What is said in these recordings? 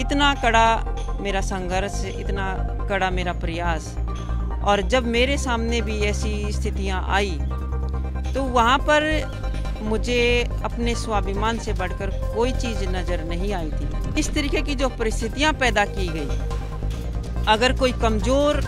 इतना कड़ा मेरा संघर्ष इतना कड़ा मेरा प्रयास और जब मेरे सामने भी ऐसी स्थितियां आई तो वहाँ पर मुझे अपने स्वाभिमान से बढ़कर कोई चीज़ नज़र नहीं आई थी इस तरीके की जो परिस्थितियाँ पैदा की गई अगर कोई कमज़ोर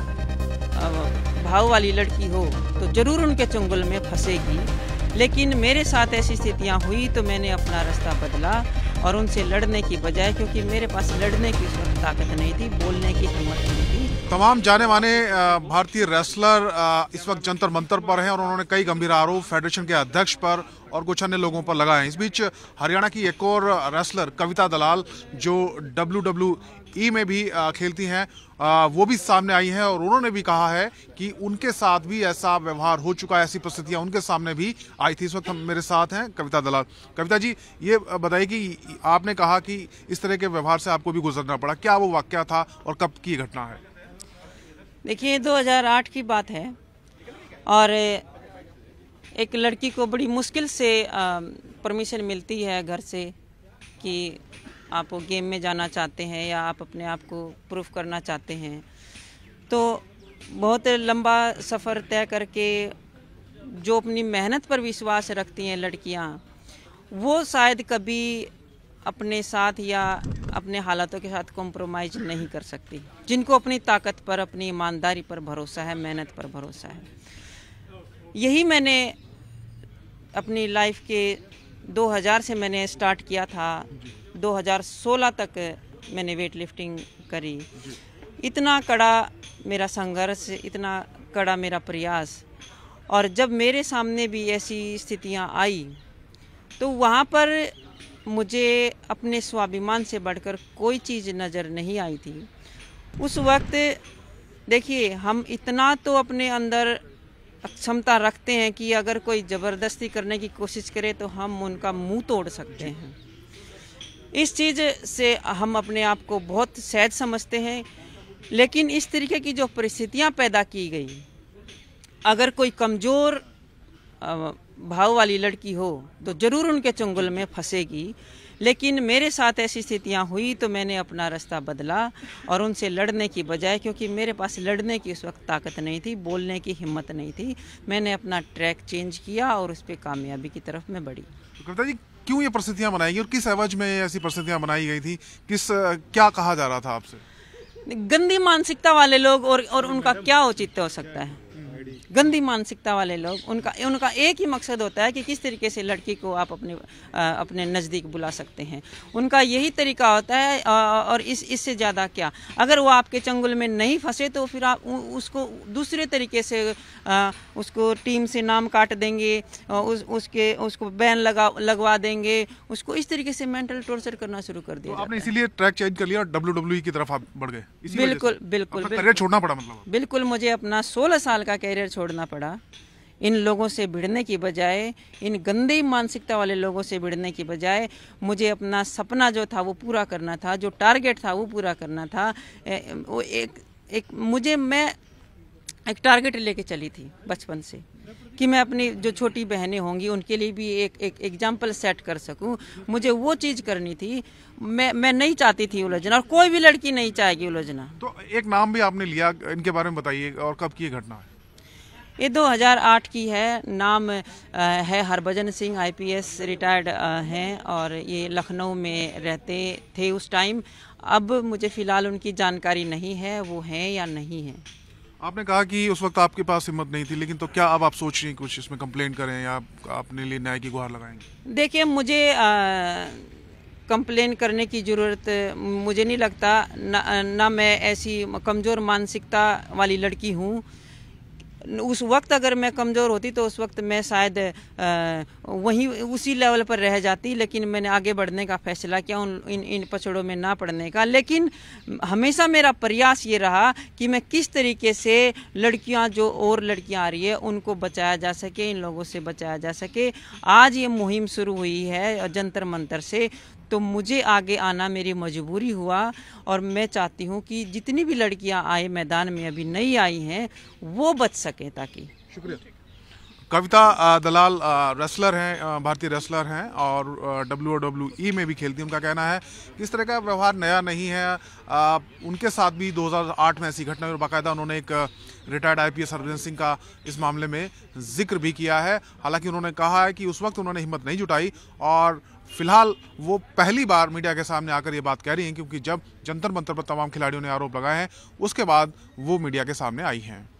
भाव वाली लड़की हो तो ज़रूर उनके चुंगल में फंसेगी लेकिन मेरे साथ ऐसी स्थितियाँ हुई तो मैंने अपना रास्ता बदला और उनसे लड़ने की बजाय क्योंकि मेरे पास लड़ने की ताकत नहीं थी बोलने की हिम्मत नहीं थी तमाम जाने माने भारतीय रेसलर इस वक्त जंतर मंतर पर हैं और उन्होंने कई गंभीर आरोप फेडरेशन के अध्यक्ष पर और कुछ अन्य लोगों पर लगाए हैं इस बीच हरियाणा की एक और रेसलर कविता दलाल जो डब्ल्यू ई e में भी खेलती हैं वो भी सामने आई हैं और उन्होंने भी कहा है कि उनके साथ भी ऐसा व्यवहार हो चुका है ऐसी परिस्थितियां उनके सामने भी आई थी इस वक्त मेरे साथ हैं कविता दलाल कविता जी ये बताइए कि आपने कहा कि इस तरह के व्यवहार से आपको भी गुजरना पड़ा क्या वो वाक्य था और कब की घटना है देखिए 2008 की बात है और एक लड़की को बड़ी मुश्किल से परमिशन मिलती है घर से कि आप गेम में जाना चाहते हैं या आप अपने आप को प्रूफ करना चाहते हैं तो बहुत लंबा सफ़र तय करके जो अपनी मेहनत पर विश्वास रखती हैं लड़कियां वो शायद कभी अपने साथ या अपने हालातों के साथ कॉम्प्रोमाइज़ नहीं कर सकती जिनको अपनी ताकत पर अपनी ईमानदारी पर भरोसा है मेहनत पर भरोसा है यही मैंने अपनी लाइफ के 2000 से मैंने स्टार्ट किया था 2016 तक मैंने वेट लिफ्टिंग करी इतना कड़ा मेरा संघर्ष इतना कड़ा मेरा प्रयास और जब मेरे सामने भी ऐसी स्थितियां आई तो वहाँ पर मुझे अपने स्वाभिमान से बढ़कर कोई चीज़ नज़र नहीं आई थी उस वक्त देखिए हम इतना तो अपने अंदर क्षमता रखते हैं कि अगर कोई ज़बरदस्ती करने की कोशिश करे तो हम उनका मुंह तोड़ सकते हैं इस चीज़ से हम अपने आप को बहुत सहज समझते हैं लेकिन इस तरीके की जो परिस्थितियाँ पैदा की गई अगर कोई कमज़ोर भाव वाली लड़की हो तो ज़रूर उनके चुंगल में फंसेगी लेकिन मेरे साथ ऐसी स्थितियाँ हुई तो मैंने अपना रास्ता बदला और उनसे लड़ने की बजाय क्योंकि मेरे पास लड़ने की उस वक्त ताकत नहीं थी बोलने की हिम्मत नहीं थी मैंने अपना ट्रैक चेंज किया और उस पर कामयाबी की तरफ मैं बढ़ी कविता जी क्यों ये परिस्थितियाँ बनाई गई और किस एवज में ऐसी परिस्थितियाँ बनाई गई थी किस क्या कहा जा रहा था आपसे गंदी मानसिकता वाले लोग और और उनका क्या औचित्य हो सकता है गंदी मानसिकता वाले लोग उनका उनका एक ही मकसद होता है कि किस तरीके से लड़की को आप अपने आ, अपने नज़दीक बुला सकते हैं उनका यही तरीका होता है आ, और इस इससे ज़्यादा क्या अगर वो आपके चंगुल में नहीं फंसे तो फिर आप उसको दूसरे तरीके से आ, उसको टीम से नाम काट देंगे उस, उसके उसको बैन लगा लगवा देंगे उसको इस तरीके से मेंटल टॉर्चर करना शुरू कर दिया तो आपने इसीलिए ट्रैक चेंज कर लिया और डब्ल्यू की तरफ आप बढ़ गए बिल्कुल बिल्कुल करियर छोड़ना पड़ा मतलब बिल्कुल मुझे अपना सोलह साल का कैरियर छोड़ना पड़ा इन लोगों से भिड़ने की बजाय इन गंदी मानसिकता वाले लोगों से भिड़ने की बजाय मुझे अपना सपना जो था वो पूरा करना था जो टारगेट था वो पूरा करना था वो एक एक मुझे मैं एक टारगेट लेके चली थी बचपन से कि मैं अपनी जो छोटी बहनें होंगी उनके लिए भी एक एक एग्जाम्पल सेट कर सकूं मुझे वो चीज करनी थी मैं मैं नहीं चाहती थी उलझना और कोई भी लड़की नहीं चाहेगी उलझना तो एक नाम भी आपने लिया इनके बारे में बताइए और कब की घटना है ये 2008 की है नाम है हरभजन सिंह आईपीएस रिटायर्ड हैं और ये लखनऊ में रहते थे उस टाइम अब मुझे फ़िलहाल उनकी जानकारी नहीं है वो हैं या नहीं हैं आपने कहा कि उस वक्त आपके पास हिम्मत नहीं थी लेकिन तो क्या अब आप सोच रही हैं कुछ इसमें कंप्लेंट करें या अपने लिए न्याय की गुहार लगाएंगे देखिए मुझे कंप्लेन करने की ज़रूरत मुझे नहीं लगता ना, ना मैं ऐसी कमज़ोर मानसिकता वाली लड़की हूँ उस वक्त अगर मैं कमज़ोर होती तो उस वक्त मैं शायद वहीं उसी लेवल पर रह जाती लेकिन मैंने आगे बढ़ने का फैसला किया उन इन इन पछड़ों में ना पढ़ने का लेकिन हमेशा मेरा प्रयास ये रहा कि मैं किस तरीके से लड़कियां जो और लड़कियां आ रही है उनको बचाया जा सके इन लोगों से बचाया जा सके आज ये मुहिम शुरू हुई है जंतर मंतर से तो मुझे आगे आना मेरी मजबूरी हुआ और मैं चाहती हूँ कि जितनी भी लड़कियाँ आए मैदान में अभी नहीं आई हैं वो बच सकें ताकि शुक्रिया कविता दलाल रेसलर हैं भारतीय रेसलर हैं और डब्ल्यू डब्ल्यू ई में भी खेलती हैं उनका कहना है कि इस तरह का व्यवहार नया नहीं है उनके साथ भी 2008 में ऐसी घटना और बाकायदा उन्होंने एक retired I P S Harbhajan Singh का इस मामले में जिक्र भी किया है हालांकि उन्होंने कहा है कि उस वक्त उन्होंने हिम्मत नहीं जुटाई और फिलहाल वो पहली बार मीडिया के सामने आकर ये बात कह रही हैं क्योंकि जब जंतर मंतर पर तमाम खिलाड़ियों ने आरोप लगाए हैं उसके बाद वो मीडिया के सामने आई हैं